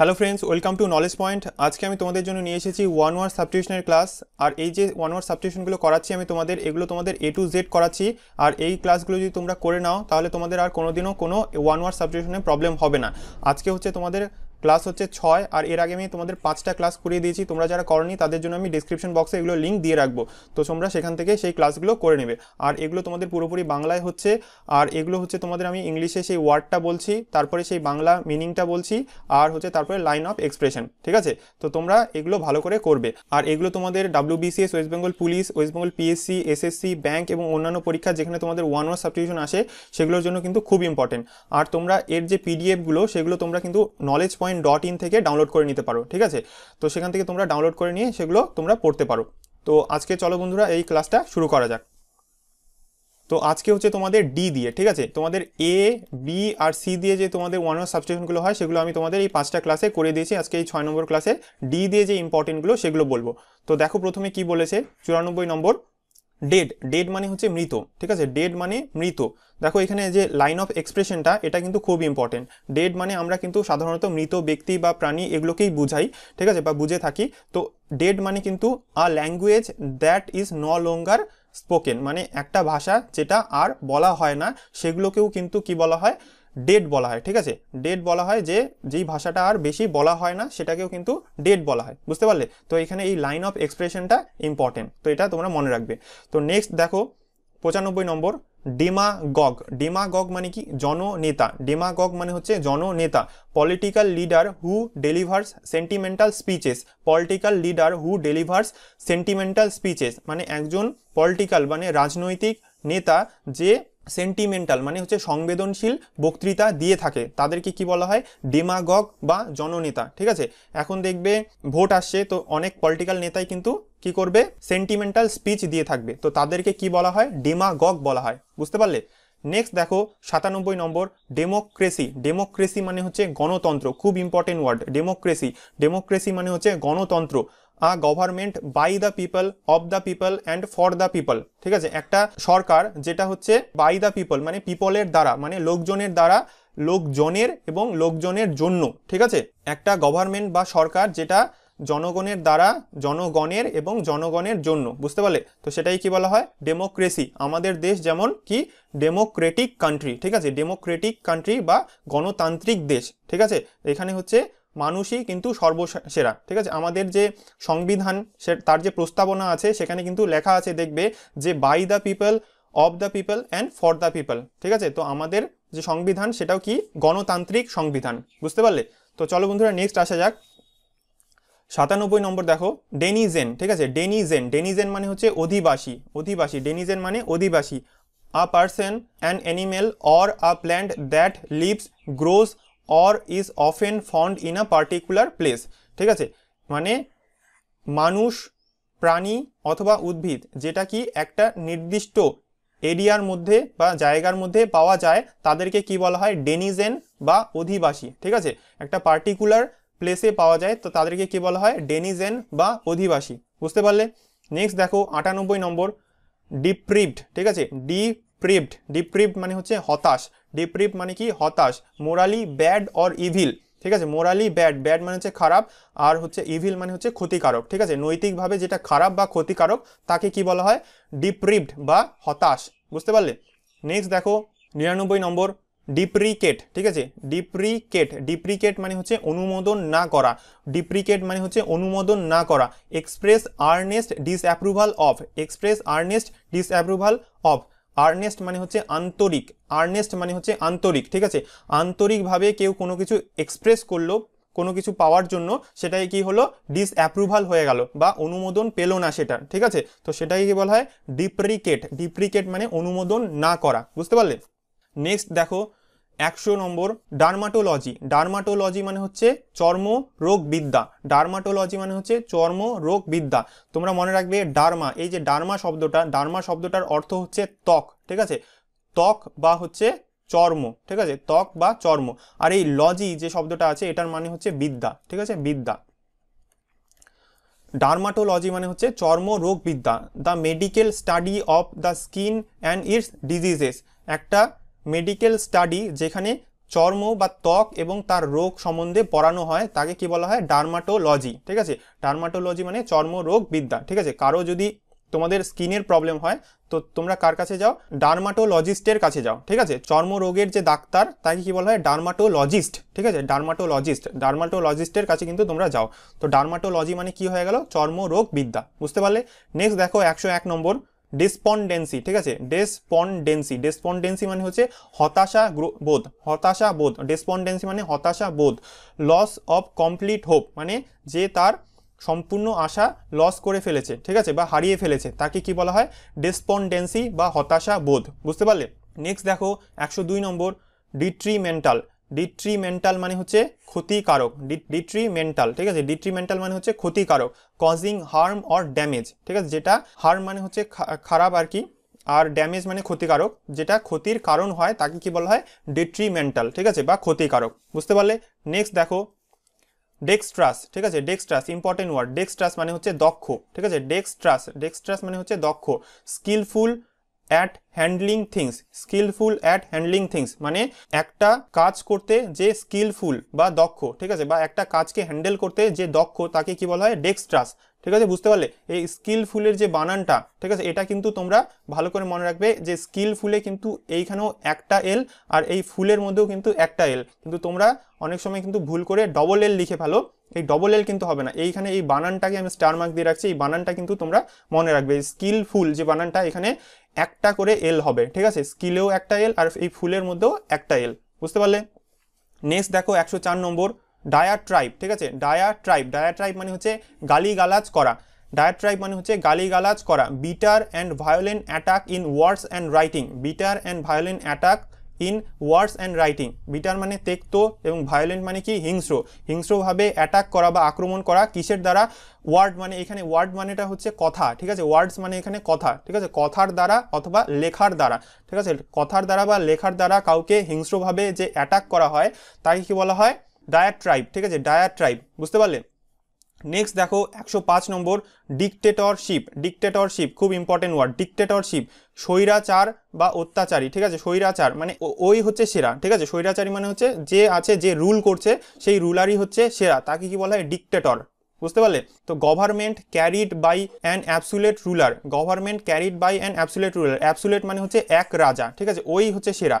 hello friends welcome to knowledge point আজকে আমি তোমাদের জন্য নিয়ে এসেছি ওয়ান ওয়ার সাবটিউশনের ক্লাস আর এই যে ওয়ান ওয়ার সাবটিউশনগুলো করাচ্ছি আমি তোমাদের এগুলো তোমাদের এ টু জেড করাচ্ছি আর এই ক্লাসগুলো যদি তোমরা করে নাও তাহলে তোমাদের আর কোনোদিনও কোনো ওয়ান ওয়ার সাবটিউশনে প্রবলেম হবে না আজকে হচ্ছে তোমাদের ক্লাস হচ্ছে ছয় আর এর আগে আমি তোমাদের পাঁচটা ক্লাস করিয়ে দিয়েছি তোমরা যারা করনি তাদের জন্য আমি ডিসক্রিপশন বক্সে এগুলো লিঙ্ক দিয়ে রাখবো তো তোমরা সেখান থেকে সেই ক্লাসগুলো করে নেবে আর এগুলো তোমাদের পুরোপুরি বাংলায় হচ্ছে আর এগুলো হচ্ছে তোমাদের আমি ইংলিশে সেই ওয়ার্ডটা বলছি তারপরে সেই বাংলা মিনিংটা বলছি আর হচ্ছে তারপরে লাইন অফ এক্সপ্রেশন ঠিক আছে তো তোমরা এগুলো ভালো করে করবে আর এগুলো তোমাদের WBCS west Bengal police west Bengal PSC SSC bank এবং অন্যান্য পরীক্ষা যেখানে তোমাদের ওয়ান ওয়ার সাবস্টিউশন আসে সেগুলোর জন্য কিন্তু খুব ইম্পর্টেন্ট আর তোমরা এর যে পিডিএফগুলো সেগুলো তোমরা কিন্তু knowledge point point dot in থেকে ডাউনলোড করে নিতে পারো ঠিক আছে তো সেখান থেকে তোমরা ডাউনলোড করে নিয়ে সেগুলো তোমরা পড়তে পারো তো আজকে চলো বন্ধুরা এই ক্লাসটা শুরু করা যাক তো আজকে হচ্ছে তোমাদের ডি দিয়ে ঠিক আছে তোমাদের এ বি আর সি দিয়ে যে তোমাদের ওয়ান ওয়ার সাবস্টেশনগুলো হয় সেগুলো আমি তোমাদের এই পাঁচটা ক্লাসে করে দিয়েছি আজকে এই ছয় নম্বর ক্লাসে ডি দিয়ে যে ইম্পর্টেন্টগুলো সেগুলো বলবো তো দেখো প্রথমে কি বলেছে চুরানব্বই নম্বর ডেড ডেড মানে হচ্ছে মৃত ঠিক আছে ডেড মানে মৃত দেখো এখানে যে লাইন অফ এক্সপ্রেশনটা এটা কিন্তু খুব ইম্পর্টেন্ট ডেড মানে আমরা কিন্তু সাধারণত মৃত ব্যক্তি বা প্রাণী এগুলোকেই বুঝাই ঠিক আছে বা বুঝে থাকি তো ডেড মানে কিন্তু আ ল্যাঙ্গুয়েজ দ্যাট ইজ ন লঙ্গার স্পোকেন মানে একটা ভাষা যেটা আর বলা হয় না সেগুলোকেও কিন্তু কি বলা হয় ডেট বলা হয় ঠিক আছে ডেট বলা হয় যে যেই ভাষাটা আর বেশি বলা হয় না সেটাকেও কিন্তু ডেট বলা হয় বুঝতে পারলে তো এখানে এই লাইন অফ এক্সপ্রেশনটা ইম্পর্টেন্ট তো এটা তোমরা মনে রাখবে তো নেক্সট দেখো পঁচানব্বই নম্বর ডেমাগগ ডেমাগগ মানে কি জননেতা ডেমাগগ মানে হচ্ছে জননেতা political leader who delivers sentimental speeches political leader who delivers sentimental speeches মানে একজন পলিটিক্যাল মানে রাজনৈতিক নেতা যে সেন্টিমেন্টাল মানে হচ্ছে সংবেদনশীল বক্তৃতা দিয়ে থাকে তাদেরকে কি বলা হয় ডেমাগগ বা জননেতা ঠিক আছে এখন দেখবে ভোট আসছে তো অনেক পলিটিক্যাল নেতাই কিন্তু কি করবে সেন্টিমেন্টাল স্পিচ দিয়ে থাকবে তো তাদেরকে কি বলা হয় ডেমাগগ বলা হয় বুঝতে পারলে নেক্সট দেখো সাতানব্বই নম্বর ডেমোক্রেসি ডেমোক্রেসি মানে হচ্ছে গণতন্ত্র খুব ইম্পর্টেন্ট ওয়ার্ড ডেমোক্রেসি ডেমোক্রেসি মানে হচ্ছে গণতন্ত্র a government by the people of the people and for the people ঠিক আছে একটা সরকার যেটা হচ্ছে বাই দ্য পিপল মানে পিপলের দ্বারা মানে লোকজনের দ্বারা লোকজনের এবং লোকজনের জন্য ঠিক আছে একটা গভর্নমেন্ট বা সরকার যেটা জনগণের দ্বারা জনগণের এবং জনগণের জন্য বুঝতে পারলে তো সেটাই কি বলা হয় ডেমোক্রেসি আমাদের দেশ যেমন কি ডেমোক্রেটিক কান্ট্রি ঠিক আছে ডেমোক্রেটিক কান্ট্রি বা গণতান্ত্রিক দেশ ঠিক আছে এখানে হচ্ছে মানুষই কিন্তু সর্বসেরা ঠিক আছে আমাদের যে সংবিধান সে তার যে প্রস্তাবনা আছে সেখানে কিন্তু লেখা আছে দেখবে যে by the people of the people and for the people ঠিক আছে তো আমাদের যে সংবিধান সেটাও কি গণতান্ত্রিক সংবিধান বুঝতে পারলে তো চলো বন্ধুরা নেক্সট আসা যাক সাতানব্বই নম্বর দেখো ডেনিজেন ঠিক আছে ডেনিজেন ডেনিজেন মানে হচ্ছে অধিবাসী অধিবাসী ডেনিজেন মানে অধিবাসী a person an animal or a plant that lives grows or is often found in a particular place ঠিক আছে মানে মানুষ প্রাণী অথবা উদ্ভিদ যেটা কি একটা নির্দিষ্ট এরিয়ার মধ্যে বা জায়গার মধ্যে পাওয়া যায় তাদেরকে কি বলা হয় ডেনিজেন বা অধিবাসী ঠিক আছে একটা পার্টিকুলার প্লেসে পাওয়া যায় তো তাদেরকে কি বলা হয় ডেনিজেন বা অধিবাসী বুঝতে পারলে নেক্সট দেখো আটানব্বই নম্বর ডিপ্রিভড ঠিক আছে ডিপ ডিপ্রিভড ডিপ্রিভড মানে হচ্ছে হতাশ ডিপ্রিভ মানে কি হতাশ মোরালি ব্যাড অর ইভিল ঠিক আছে মোরালি ব্যাড ব্যাড মানে হচ্ছে খারাপ আর হচ্ছে ইভিল মানে হচ্ছে ক্ষতিকারক ঠিক আছে নৈতিকভাবে যেটা খারাপ বা ক্ষতিকারক তাকে কি বলা হয় ডিপ্রিভড বা হতাশ বুঝতে পারলে নেক্সট দেখো নিরানব্বই নম্বর ডিপ্রিকেট ঠিক আছে ডিপ্রিকেট ডিপ্রিকেট মানে হচ্ছে অনুমোদন না করা ডিপ্রিকেট মানে হচ্ছে অনুমোদন না করা express earnest disapproval of express earnest disapproval of earnest মানে হচ্ছে আন্তরিক আর্নেস্ট মানে হচ্ছে আন্তরিক ঠিক আছে আন্তরিকভাবে কেউ কোনো কিছু এক্সপ্রেস করলো কোনো কিছু পাওয়ার জন্য সেটাই কি হলো ডিসঅ্যাপ্রুভাল হয়ে গেল বা অনুমোদন পেল না সেটা ঠিক আছে তো সেটাকে কি বলা হয় ডিপ্রিকেট ডিপ্রিকেট মানে অনুমোদন না করা বুঝতে পারলে নেক্সট দেখো একশো নম্বর ডার্মাটোলজি ডার্মাটোলজি মানে হচ্ছে চর্ম রোগবিদ্যা ডার্মাটোলজি মানে হচ্ছে চর্ম রোগবিদ্যা তোমরা মনে রাখবে ডার্মা এই যে ডার্মা শব্দটা ডার্মা শব্দটার অর্থ হচ্ছে ত্বক ঠিক আছে ত্বক বা হচ্ছে চর্ম ঠিক আছে ত্বক বা চর্ম আর এই লজি যে শব্দটা আছে এটার মানে হচ্ছে বিদ্যা ঠিক আছে বিদ্যা ডার্মাটোলজি মানে হচ্ছে চর্ম রোগবিদ্যা the medical study of the skin and its diseases একটা মেডিকেল স্টাডি যেখানে চর্ম বা ত্বক এবং তার রোগ সম্বন্ধে পড়ানো হয় তাকে কি বলা হয় ডার্মাটোলজি ঠিক আছে ডার্মাটোলজি মানে চর্ম রোগ বিদ্যা ঠিক আছে কারো যদি তোমাদের স্কিনের প্রবলেম হয় তো তোমরা কার কাছে যাও ডার্মাটোলজিস্টের কাছে যাও ঠিক আছে চর্ম রোগের যে ডাক্তার তাকে কি বলা হয় ডার্মাটোলজিস্ট ঠিক আছে ডার্মাটোলজিস্ট ডার্মাটোলজিস্টের কাছে কিন্তু তোমরা যাও তো ডার্মাটোলজি মানে কি হয়ে গেল রোগ বিদ্যা বুঝতে পারলে নেক্সট দেখো একশো এক নম্বর ডেসপন্ডেন্সি ঠিক আছে ডেসপন্ডেন্সি ডেসপন্ডেন্সি মানে হচ্ছে হতাশা বোধ হতাশা বোধ ডেসপন্ডেন্সি মানে হতাশা বোধ লস অফ কমপ্লিট হোপ মানে যে তার সম্পূর্ণ আশা লস করে ফেলেছে ঠিক আছে বা হারিয়ে ফেলেছে তাকে কি বলা হয় ডেসপন্ডেন্সি বা হতাশা বোধ বুঝতে পারলে নেক্সট দেখো একশো দুই নম্বর ডিট্রিমেন্টাল ডিট্রিমেন্টাল মানে হচ্ছে ক্ষতিকারক ডিট্রিমেন্টাল ঠিক আছে ডিট্রিমেন্টাল মানে হচ্ছে ক্ষতিকারক কজিং হার্ম অর ড্যামেজ ঠিক আছে যেটা হার্ম মানে হচ্ছে খারাপ আর কি আর ড্যামেজ মানে ক্ষতিকারক যেটা ক্ষতির কারণ হয় তাকে কি বলা হয় ডিট্রিমেন্টাল ঠিক আছে বা ক্ষতিকারক বুঝতে পারলে নেক্সট দেখো ডেক্সট্রাস ঠিক আছে ডেক্সট্রাস ইম্পর্টেন্ট ওয়ার্ড ডেক্সট্রাস মানে হচ্ছে দক্ষ ঠিক আছে ডেক্সট্রাস ডেক্সট্রাস মানে হচ্ছে দক্ষ skillful at handling things skillful at handling things মানে একটা কাজ করতে যে স্কিলফুল বা দক্ষ ঠিক আছে বা একটা কাজকে হ্যান্ডেল করতে যে দক্ষ তাকে কি বলা হয় ডেক্সট্রাস ঠিক আছে বুঝতে পারলে এই স্কিলফুলের যে বানানটা ঠিক আছে এটা কিন্তু তোমরা ভালো করে মনে রাখবে যে স্কিলফুলে কিন্তু এইখানেও একটা এল আর এই ফুলের মধ্যেও কিন্তু একটা এল কিন্তু তোমরা অনেক সময় কিন্তু ভুল করে ডবল এল লিখে ফেলো এই ডবল এল কিন্তু হবে না এইখানে এই বানানটাকে আমি স্টার মার্ক দিয়ে রাখছি এই বানানটা কিন্তু তোমরা মনে রাখবে স্কিলফুল যে বানানটা এখানে একটা করে এল হবে ঠিক আছে স্কিলেও একটা এল আর এই ফুলের মধ্যেও একটা এল বুঝতে পারলে নেক্সট দেখো একশো নম্বর ডায়া ট্রাইব ঠিক আছে ডায়া ট্রাইব ডায়া ট্রাইব মানে হচ্ছে গালিগালাজ করা ডায়া ট্রাইব মানে হচ্ছে গালিগালাজ করা bitter and violent attack in words and writing bitter and violent attack in words and writing bitter মানে তেক্ত এবং ভায়োলেন্ট মানে কি হিংস্র হিংস্রভাবে অ্যাটাক করা বা আক্রমণ করা কিসের দ্বারা ওয়ার্ড মানে এখানে ওয়ার্ড মানেটা হচ্ছে কথা ঠিক আছে ওয়ার্ডস মানে এখানে কথা ঠিক আছে কথার দ্বারা অথবা লেখার দ্বারা ঠিক আছে কথার দ্বারা বা লেখার দ্বারা কাউকে হিংস্রভাবে যে অ্যাটাক করা হয় তাকে কি বলা হয় ডায়াট্রাইব ঠিক আছে ডায়াট্রাইব বুঝতে পারলে নেক্সট দেখো একশো পাঁচ নম্বর ডিকটেটরশিপ ডিকটেটরশিপ খুব ইম্পর্টেন্ট ওয়ার্ড ডিকটেটরশিপ স্বৈরাচার বা অত্যাচারী ঠিক আছে স্বৈরাচার মানে ওই হচ্ছে সেরা ঠিক আছে স্বৈরাচারী মানে হচ্ছে যে আছে যে রুল করছে সেই রুলারই হচ্ছে সেরা তাকে কি বলা হয় ডিকটেটর বুঝতে পারলে তো government carried by an absolute ruler government carried by an absolute ruler absolute মানে হচ্ছে এক রাজা ঠিক আছে ওই হচ্ছে সেরা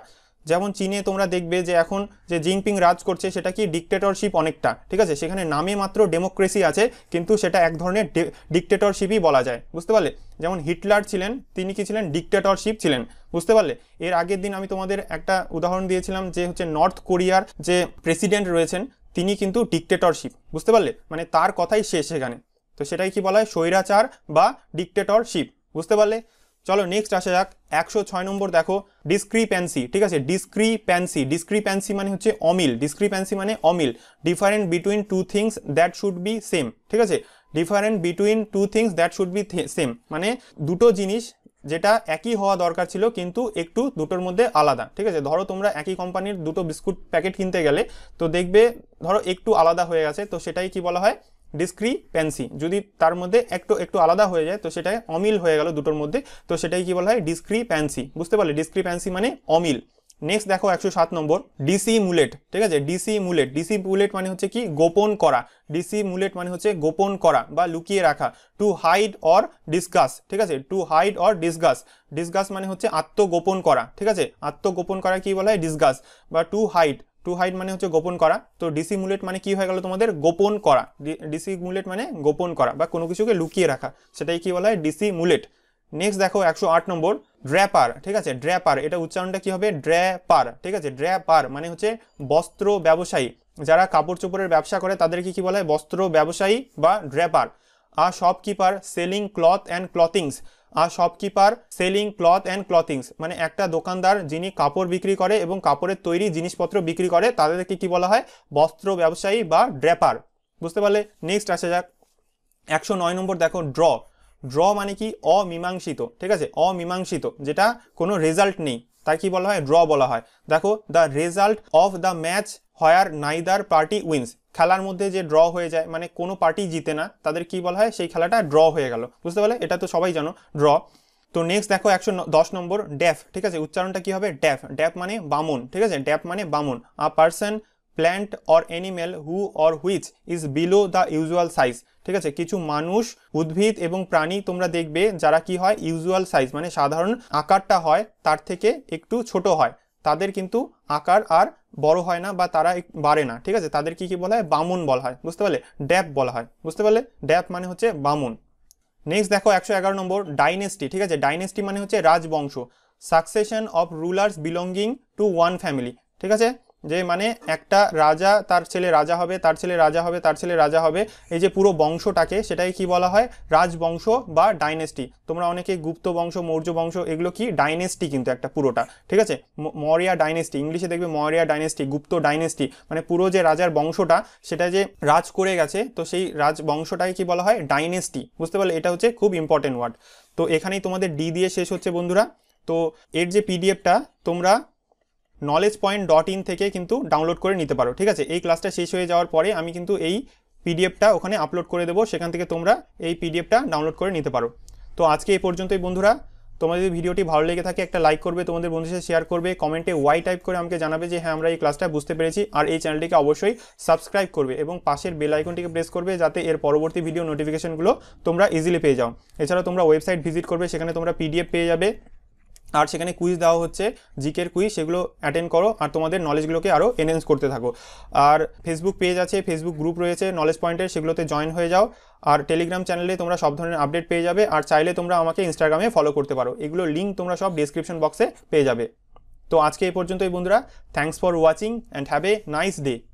যেমন চীনে তোমরা দেখবে যে এখন যে জিনপিং রাজ করছে সেটা কি ডিকটেটরশিপ অনেকটা ঠিক আছে সেখানে নামে মাত্র ডেমোক্রেসি আছে কিন্তু সেটা এক ধরনের ডিকটেটরশিপই বলা যায় বুঝতে পারলে যেমন হিটলার ছিলেন তিনি কি ছিলেন ডিকটেটরশিপ ছিলেন বুঝতে পারলে এর আগের দিন আমি তোমাদের একটা উদাহরণ দিয়েছিলাম যে হচ্ছে নর্থ কোরিয়ার যে প্রেসিডেন্ট রয়েছেন তিনি কিন্তু ডিকটেটরশিপ বুঝতে পারলে মানে তার কথাই শেষ সেখানে তো সেটাই কি বলা হয় স্বৈরাচার বা ডিকটেটরশিপ বুঝতে পারলে চলো নেক্সট আসা যাক একশো ছয় নম্বর দেখো ডিসক্রিপ্যান্সি ঠিক আছে ডিসক্রিপ্যান্সি ডিসক্রিপ্যান্সি মানে হচ্ছে অমিল ডিসক্রিপ্যান্সি মানে অমিল different between two things that should be same ঠিক আছে different between two things that should be same মানে দুটো জিনিস যেটা একই হওয়া দরকার ছিল কিন্তু একটু দুটোর মধ্যে আলাদা ঠিক আছে ধরো তোমরা একই কোম্পানির দুটো বিস্কুট প্যাকেট কিনতে গেলে তো দেখবে ধরো একটু আলাদা হয়ে গেছে তো সেটাই কি বলা হয় ডিসক্রিপেন্সি যদি তার মধ্যে একটু একটু আলাদা হয়ে যায় তো সেটাই অমিল হয়ে গেল দুটোর মধ্যে তো সেটাই কি বলা হয় ডিসক্রিপেন্সি বুঝতে পারলে ডিসক্রিপেন্সি মানে অমিল নেক্সট দেখো একশো সাত নম্বর ডিসি মুলেট ঠিক আছে ডিসি মুলেট ডিসি মুলেট মানে হচ্ছে কি গোপন করা ডিসি মুলেট মানে হচ্ছে গোপন করা বা লুকিয়ে রাখা টু হাইড অর ডিসগাস ঠিক আছে to hide or disguise disguise মানে হচ্ছে আত্মগোপন করা ঠিক আছে আত্মগোপন করা কি বলা হয় ডিসগাস বা টু হাইড টু হাইড মানে হচ্ছে গোপন করা তো ডিসি মুলেট মানে কি হয়ে গেল তোমাদের গোপন করা ডিসি মুলেট মানে গোপন করা বা কোনো কিছুকে লুকিয়ে রাখা সেটাই কি বলা হয় ডিসি মুলেট নেক্সট দেখো একশো আট নম্বর ড্র্যাপার ঠিক আছে ড্র্যাপার এটা উচ্চারণটা কি হবে ড্র্যাপার ঠিক আছে ড্র্যাপার মানে হচ্ছে বস্ত্র ব্যবসায়ী যারা কাপড় চোপড়ের ব্যবসা করে তাদেরকে কি বলা হয় বস্ত্র ব্যবসায়ী বা ড্র্যাপার আর shopkeeper selling cloth and clothings আর shopkeeper selling cloth and clothings মানে একটা দোকানদার যিনি কাপড় বিক্রি করে এবং কাপড়ের তৈরি জিনিসপত্র বিক্রি করে তাদেরকে কি বলা হয় বস্ত্র ব্যবসায়ী বা ড্র্যাপার বুঝতে পারলে নেক্সট আসা যাক একশো নয় নম্বর দেখো ড্র ড্র মানে কি অমীমাংসিত ঠিক আছে অমীমাংসিত যেটা কোনো রেজাল্ট নেই তাই কি বলা হয় ড্র বলা হয় দেখো the result of the match where neither party wins খেলার মধ্যে যে ড্র হয়ে যায় মানে কোনো পার্টি জিতে না তাদের কি বলা হয় সেই খেলাটা ড্র হয়ে গেল বুঝতে পারলে এটা তো সবাই জানো ড্র তো নেক্সট দেখো একশো দশ নম্বর ড্যাফ ঠিক আছে উচ্চারণটা কি হবে ড্যাফ ড্যাফ মানে বামন ঠিক আছে ড্যাফ মানে বামন a person plant or animal who or which is below the usual size ঠিক আছে কিছু মানুষ উদ্ভিদ এবং প্রাণী তোমরা দেখবে যারা কি হয় ইউজুয়াল সাইজ মানে সাধারণ আকারটা হয় তার থেকে একটু ছোট হয় তাদের কিন্তু আকার আর বড় হয় না বা তারা বাড়ে না ঠিক আছে তাদের কি কি বলা হয় বামুন বলা হয় বুঝতে পারলে ড্যাপ বলা হয় বুঝতে পারলে ড্যাপ মানে হচ্ছে বামুন নেক্সট দেখো একশো এগারো নম্বর ডাইনেস্টি ঠিক আছে ডাইনেস্টি মানে হচ্ছে রাজবংশ succession of rulers belonging to one family ঠিক আছে যে মানে একটা রাজা তার ছেলে রাজা হবে তার ছেলে রাজা হবে তার ছেলে রাজা হবে এই যে পুরো বংশটাকে সেটাই কি বলা হয় রাজবংশ বা ডাইনেস্টি তোমরা অনেকে গুপ্ত বংশ মৌর্য বংশ এগুলো কি ডাইনেস্টি কিন্তু একটা পুরোটা ঠিক আছে মরিয়া ডাইনেস্টি ইংলিশে দেখবে মরিয়া ডাইনেস্টি গুপ্ত ডাইনেস্টি মানে পুরো যে রাজার বংশটা সেটা যে রাজ করে গেছে তো সেই রাজ বংশটাকে কি বলা হয় ডাইনেস্টি বুঝতে পারলে এটা হচ্ছে খুব ইম্পর্টেন্ট ওয়ার্ড তো এখানেই তোমাদের ডি দিয়ে শেষ হচ্ছে বন্ধুরা তো এর যে পিডিএফটা তোমরা নলেজ পয়েন্ট ডট ইন থেকে কিন্তু ডাউনলোড করে নিতে পারো ঠিক আছে এই ক্লাসটা শেষ হয়ে যাওয়ার পরে আমি কিন্তু এই পিডিএফটা ওখানে আপলোড করে দেবো সেখান থেকে তোমরা এই পিডিএফটা ডাউনলোড করে নিতে পারো তো আজকে এই পর্যন্তই বন্ধুরা তোমাদের যদি ভিডিওটি ভালো লেগে থাকে একটা লাইক করবে তোমাদের বন্ধুদের সাথে শেয়ার করবে কমেন্টে ওয়াই টাইপ করে আমাকে জানাবে যে হ্যাঁ আমরা এই ক্লাসটা বুঝতে পেরেছি আর এই চ্যানেলটিকে অবশ্যই সাবস্ক্রাইব করবে এবং পাশের বেল আইকনটিকে প্রেস করবে যাতে এর পরবর্তী ভিডিও নোটিফিকেশনগুলো তোমরা ইজিলি পেয়ে যাও এছাড়া তোমরা ওয়েবসাইট ভিজিট করবে সেখানে তোমরা পিডিএফ পেয়ে যাবে আর সেখানে কুইজ দেওয়া হচ্ছে জিকের কুইজ সেগুলো অ্যাটেন্ড করো আর তোমাদের নলেজগুলোকে আরও এনহেন্স করতে থাকো আর ফেসবুক পেজ আছে ফেসবুক গ্রুপ রয়েছে নলেজ পয়েন্টের সেগুলোতে জয়েন হয়ে যাও আর টেলিগ্রাম চ্যানেলে তোমরা সব ধরনের আপডেট পেয়ে যাবে আর চাইলে তোমরা আমাকে ইনস্টাগ্রামে ফলো করতে পারো এগুলো লিঙ্ক তোমরা সব ডিসক্রিপশন বক্সে পেয়ে যাবে তো আজকে এই পর্যন্তই বন্ধুরা thanks for watching and have a nice day